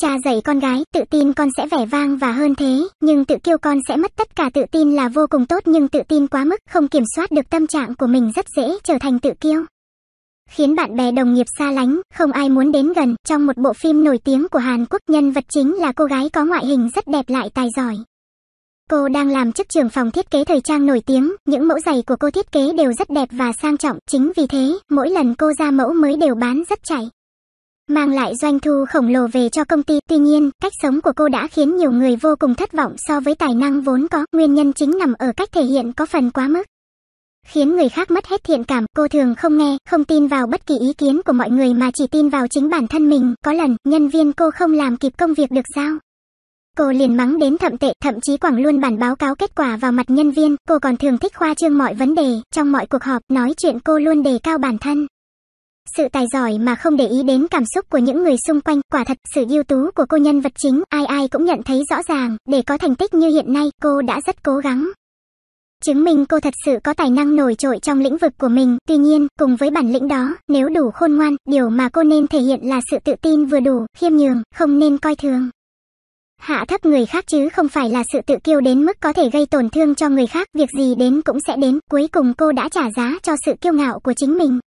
Cha dạy con gái, tự tin con sẽ vẻ vang và hơn thế, nhưng tự kiêu con sẽ mất tất cả tự tin là vô cùng tốt nhưng tự tin quá mức, không kiểm soát được tâm trạng của mình rất dễ trở thành tự kiêu. Khiến bạn bè đồng nghiệp xa lánh, không ai muốn đến gần, trong một bộ phim nổi tiếng của Hàn Quốc nhân vật chính là cô gái có ngoại hình rất đẹp lại tài giỏi. Cô đang làm chức trưởng phòng thiết kế thời trang nổi tiếng, những mẫu giày của cô thiết kế đều rất đẹp và sang trọng, chính vì thế, mỗi lần cô ra mẫu mới đều bán rất chạy mang lại doanh thu khổng lồ về cho công ty. Tuy nhiên, cách sống của cô đã khiến nhiều người vô cùng thất vọng so với tài năng vốn có. Nguyên nhân chính nằm ở cách thể hiện có phần quá mức. Khiến người khác mất hết thiện cảm, cô thường không nghe, không tin vào bất kỳ ý kiến của mọi người mà chỉ tin vào chính bản thân mình. Có lần, nhân viên cô không làm kịp công việc được sao? Cô liền mắng đến thậm tệ, thậm chí quẳng luôn bản báo cáo kết quả vào mặt nhân viên. Cô còn thường thích khoa trương mọi vấn đề, trong mọi cuộc họp, nói chuyện cô luôn đề cao bản thân, sự tài giỏi mà không để ý đến cảm xúc của những người xung quanh, quả thật sự ưu tú của cô nhân vật chính, ai ai cũng nhận thấy rõ ràng, để có thành tích như hiện nay, cô đã rất cố gắng. Chứng minh cô thật sự có tài năng nổi trội trong lĩnh vực của mình, tuy nhiên, cùng với bản lĩnh đó, nếu đủ khôn ngoan, điều mà cô nên thể hiện là sự tự tin vừa đủ, khiêm nhường, không nên coi thường. Hạ thấp người khác chứ không phải là sự tự kiêu đến mức có thể gây tổn thương cho người khác, việc gì đến cũng sẽ đến, cuối cùng cô đã trả giá cho sự kiêu ngạo của chính mình.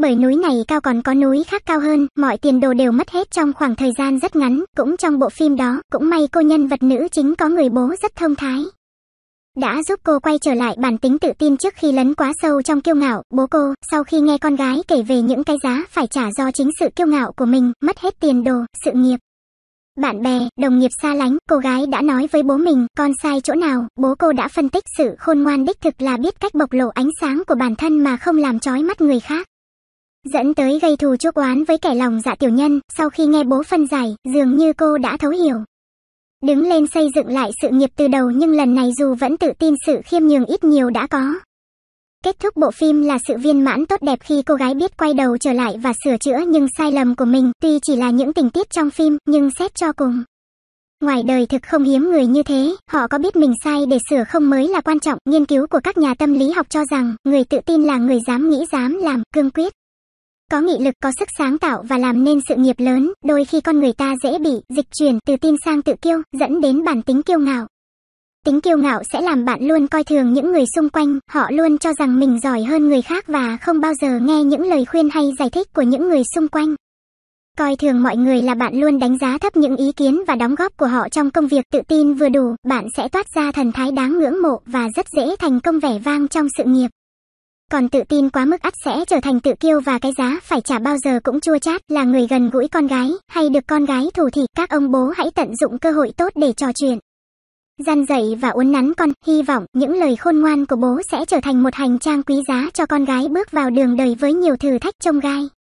Bởi núi này cao còn có núi khác cao hơn, mọi tiền đồ đều mất hết trong khoảng thời gian rất ngắn, cũng trong bộ phim đó, cũng may cô nhân vật nữ chính có người bố rất thông thái. Đã giúp cô quay trở lại bản tính tự tin trước khi lấn quá sâu trong kiêu ngạo, bố cô, sau khi nghe con gái kể về những cái giá phải trả do chính sự kiêu ngạo của mình, mất hết tiền đồ, sự nghiệp. Bạn bè, đồng nghiệp xa lánh, cô gái đã nói với bố mình, con sai chỗ nào, bố cô đã phân tích sự khôn ngoan đích thực là biết cách bộc lộ ánh sáng của bản thân mà không làm chói mắt người khác dẫn tới gây thù chuốc oán với kẻ lòng dạ tiểu nhân, sau khi nghe bố phân giải, dường như cô đã thấu hiểu. Đứng lên xây dựng lại sự nghiệp từ đầu nhưng lần này dù vẫn tự tin sự khiêm nhường ít nhiều đã có. Kết thúc bộ phim là sự viên mãn tốt đẹp khi cô gái biết quay đầu trở lại và sửa chữa nhưng sai lầm của mình, tuy chỉ là những tình tiết trong phim, nhưng xét cho cùng. Ngoài đời thực không hiếm người như thế, họ có biết mình sai để sửa không mới là quan trọng. Nghiên cứu của các nhà tâm lý học cho rằng, người tự tin là người dám nghĩ dám làm, cương quyết có nghị lực có sức sáng tạo và làm nên sự nghiệp lớn, đôi khi con người ta dễ bị dịch chuyển từ tin sang tự kiêu, dẫn đến bản tính kiêu ngạo. Tính kiêu ngạo sẽ làm bạn luôn coi thường những người xung quanh, họ luôn cho rằng mình giỏi hơn người khác và không bao giờ nghe những lời khuyên hay giải thích của những người xung quanh. Coi thường mọi người là bạn luôn đánh giá thấp những ý kiến và đóng góp của họ trong công việc tự tin vừa đủ, bạn sẽ toát ra thần thái đáng ngưỡng mộ và rất dễ thành công vẻ vang trong sự nghiệp còn tự tin quá mức ắt sẽ trở thành tự kiêu và cái giá phải trả bao giờ cũng chua chát là người gần gũi con gái hay được con gái thủ thì các ông bố hãy tận dụng cơ hội tốt để trò chuyện. Gian dạy và uốn nắn con, hy vọng những lời khôn ngoan của bố sẽ trở thành một hành trang quý giá cho con gái bước vào đường đời với nhiều thử thách trông gai.